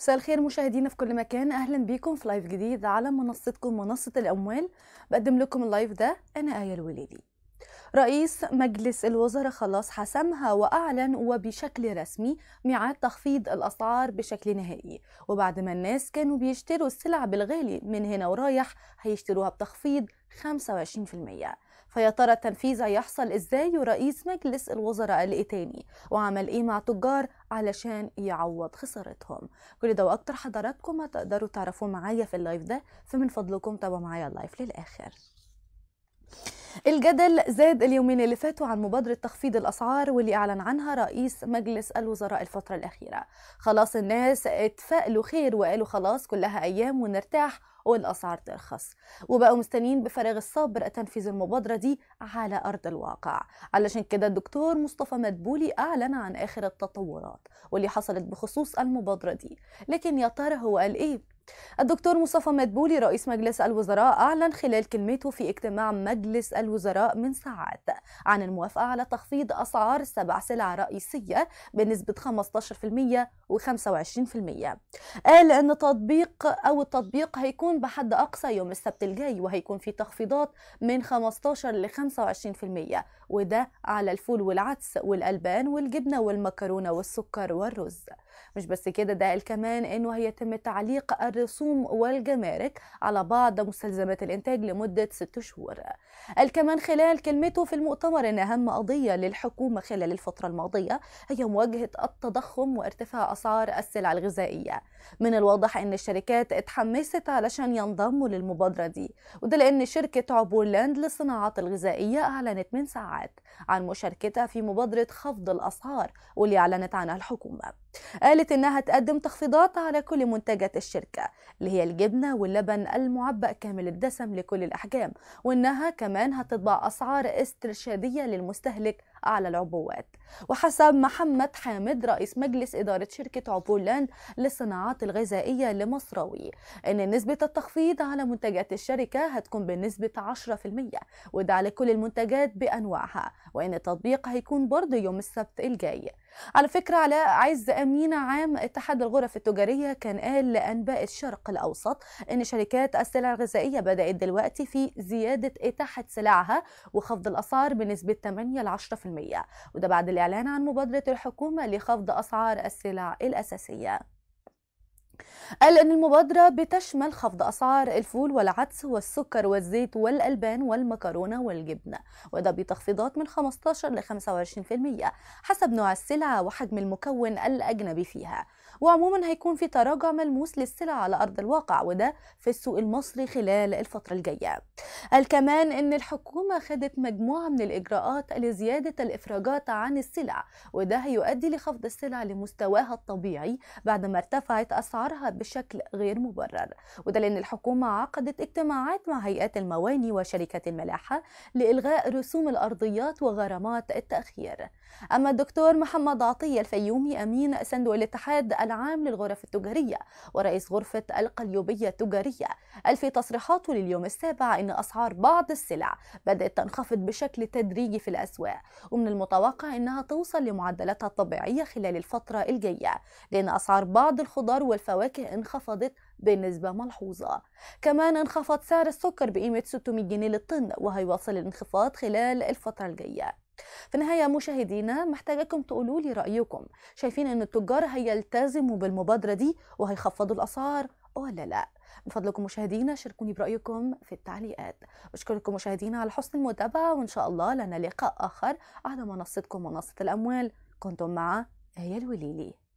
مساء الخير مشاهدينا في كل مكان اهلا بيكم في لايف جديد على منصتكم منصه الاموال بقدم لكم اللايف ده انا ايه الوليدي رئيس مجلس الوزراء خلاص حسمها وأعلن وبشكل رسمي ميعاد تخفيض الأسعار بشكل نهائي وبعد ما الناس كانوا بيشتروا السلع بالغالي من هنا ورايح هيشتروها بتخفيض 25% فيا ترى التنفيذ هيحصل ازاي ورئيس مجلس الوزراء قال ايه تاني وعمل ايه مع تجار علشان يعوض خسارتهم كل ده واكتر حضراتكم هتقدروا تعرفوه معايا في اللايف ده فمن فضلكم تابعوا معايا اللايف للاخر الجدل زاد اليومين اللي فاتوا عن مبادرة تخفيض الأسعار واللي أعلن عنها رئيس مجلس الوزراء الفترة الأخيرة خلاص الناس اتفائلوا خير وقالوا خلاص كلها أيام ونرتاح والأسعار ترخص وبقوا مستنيين بفراغ الصبر تنفيذ المبادرة دي على أرض الواقع علشان كده الدكتور مصطفى مدبولي أعلن عن آخر التطورات واللي حصلت بخصوص المبادرة دي لكن يا ترى هو قال إيه الدكتور مصطفى مدبولي رئيس مجلس الوزراء أعلن خلال كلمته في اجتماع مجلس الوزراء من ساعات عن الموافقة على تخفيض أسعار سبع سلع رئيسية بنسبة 15% و25% قال أن تطبيق أو التطبيق هيكون بحد أقصى يوم السبت الجاي وهيكون في تخفيضات من 15 ل 25% وده على الفول والعدس والألبان والجبنة والمكرونة والسكر والرز مش بس كده ده قال كمان انه هيتم تعليق الرسوم والجمارك على بعض مستلزمات الانتاج لمده ست شهور قال كمان خلال كلمته في المؤتمر ان اهم قضيه للحكومه خلال الفتره الماضيه هي مواجهه التضخم وارتفاع اسعار السلع الغذائيه من الواضح ان الشركات اتحمست علشان ينضموا للمبادره دي وده لان شركه عبورلاند للصناعات الغذائيه اعلنت من ساعات عن مشاركتها في مبادره خفض الاسعار واللي اعلنت عنها الحكومه قالت إنها تقدم تخفيضات على كل منتجات الشركة اللي هي الجبنة واللبن المعبأ كامل الدسم لكل الأحجام وإنها كمان هتطبع أسعار استرشادية للمستهلك أعلى العبوات وحسب محمد حامد رئيس مجلس إدارة شركة عبور لاند للصناعات الغذائية لمصراوي أن نسبة التخفيض على منتجات الشركة هتكون بنسبة 10% وده على كل المنتجات بأنواعها وأن التطبيق هيكون برضه يوم السبت الجاي على فكرة علاء عز أمين عام اتحاد الغرف التجارية كان قال لأنباء الشرق الأوسط أن شركات السلع الغذائية بدأت دلوقتي في زيادة إتاحة سلعها وخفض الأسعار بنسبة 8 ل 10% وده بعد الإعلان عن مبادرة الحكومة لخفض أسعار السلع الأساسية قال أن المبادرة بتشمل خفض أسعار الفول والعدس والسكر والزيت والألبان والمكرونة والجبنة وده بتخفيضات من 15 ل 25% حسب نوع السلعة وحجم المكون الأجنبي فيها وعموما هيكون في تراجع ملموس للسلع على أرض الواقع وده في السوق المصري خلال الفترة الجاية قال كمان أن الحكومة خدت مجموعة من الإجراءات لزيادة الإفراجات عن السلع وده هيؤدي لخفض السلع لمستواها الطبيعي بعد ما ارتفعت أسعارها بشكل غير مبرر وده لأن الحكومة عقدت اجتماعات مع هيئات المواني وشركات الملاحة لإلغاء رسوم الأرضيات وغرامات التأخير أما الدكتور محمد عطية الفيومي أمين صندوق الاتحاد العام للغرف التجارية ورئيس غرفة القليوبية التجارية قال في تصريحاته لليوم السابع أن أسعار بعض السلع بدأت تنخفض بشكل تدريجي في الأسواق ومن المتوقع أنها توصل لمعدلاتها الطبيعية خلال الفترة الجاية لأن أسعار بعض الخضار والفواكه انخفضت بنسبة ملحوظة كمان انخفض سعر السكر بقيمة 600 جنيه للطن وهيواصل الانخفاض خلال الفترة الجاية في النهايه مشاهدينا محتاجاكم تقولوا لي رايكم شايفين ان التجار هيلتزموا بالمبادره دي وهيخفضوا الاسعار ولا لا من فضلكم مشاهدينا شاركوني برأيكم في التعليقات بشكركم مشاهدينا على حسن المتابعة وإن شاء الله لنا لقاء آخر على منصتكم منصة الأموال كنتم مع هي آية الوليلي